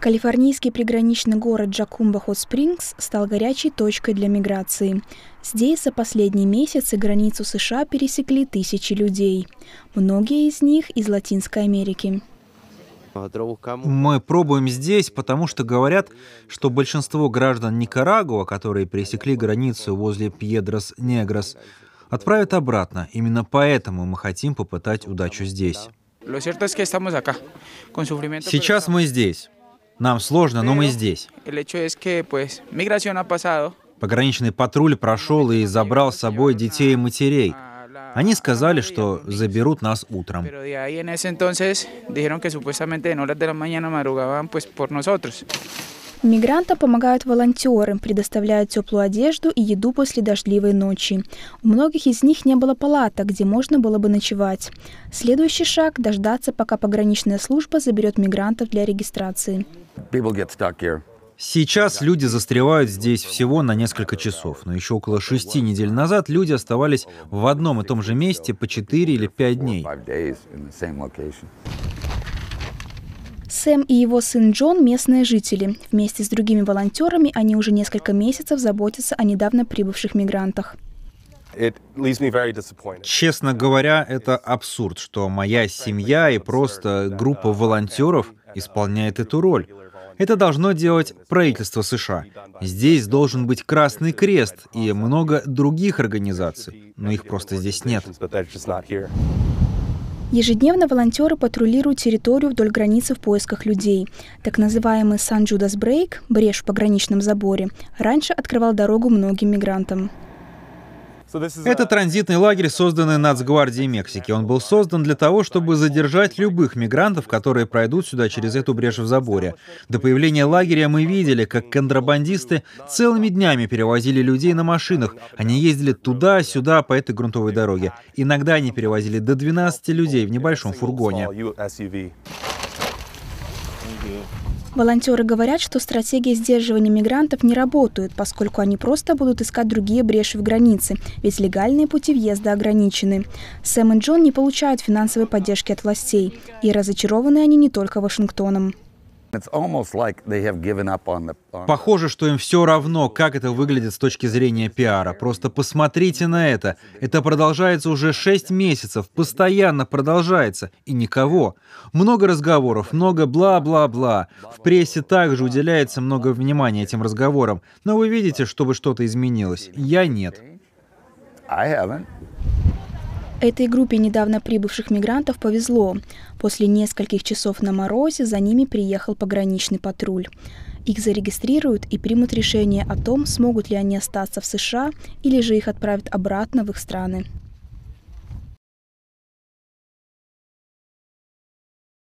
Калифорнийский приграничный город Джакумба-Хот-Спрингс стал горячей точкой для миграции. Здесь за последние месяцы границу США пересекли тысячи людей. Многие из них из Латинской Америки. Мы пробуем здесь, потому что говорят, что большинство граждан Никарагуа, которые пересекли границу возле Пьедрос-Негрос, отправят обратно. Именно поэтому мы хотим попытать удачу здесь. Сейчас мы здесь. Нам сложно, но мы здесь. Пограничный патруль прошел и забрал с собой детей и матерей. Они сказали, что заберут нас утром. Мигрантам помогают волонтеры, предоставляют теплую одежду и еду после дождливой ночи. У многих из них не было палаток, где можно было бы ночевать. Следующий шаг – дождаться, пока пограничная служба заберет мигрантов для регистрации. Сейчас люди застревают здесь всего на несколько часов, но еще около шести недель назад люди оставались в одном и том же месте по четыре или пять дней. Сэм и его сын Джон – местные жители. Вместе с другими волонтерами они уже несколько месяцев заботятся о недавно прибывших мигрантах. Честно говоря, это абсурд, что моя семья и просто группа волонтеров исполняет эту роль. Это должно делать правительство США. Здесь должен быть Красный Крест и много других организаций, но их просто здесь нет. Ежедневно волонтеры патрулируют территорию вдоль границы в поисках людей. Так называемый Сан-Джудас Брейк, брешь в пограничном заборе, раньше открывал дорогу многим мигрантам. Это транзитный лагерь, созданный Нацгвардией Мексики. Он был создан для того, чтобы задержать любых мигрантов, которые пройдут сюда через эту брешь в заборе. До появления лагеря мы видели, как контрабандисты целыми днями перевозили людей на машинах. Они ездили туда-сюда по этой грунтовой дороге. Иногда они перевозили до 12 людей в небольшом фургоне. Thank you. Волонтеры говорят, что стратегии сдерживания мигрантов не работают, поскольку они просто будут искать другие бреши в границе, ведь легальные пути въезда ограничены. Сэм и Джон не получают финансовой поддержки от властей, и разочарованы они не только Вашингтоном. Похоже, что им все равно, как это выглядит с точки зрения пиара. Просто посмотрите на это. Это продолжается уже 6 месяцев, постоянно продолжается, и никого. Много разговоров, много бла-бла-бла. В прессе также уделяется много внимания этим разговорам. Но вы видите, чтобы что-то изменилось? Я нет. I haven't. Этой группе недавно прибывших мигрантов повезло. После нескольких часов на морозе за ними приехал пограничный патруль. Их зарегистрируют и примут решение о том, смогут ли они остаться в США или же их отправят обратно в их страны.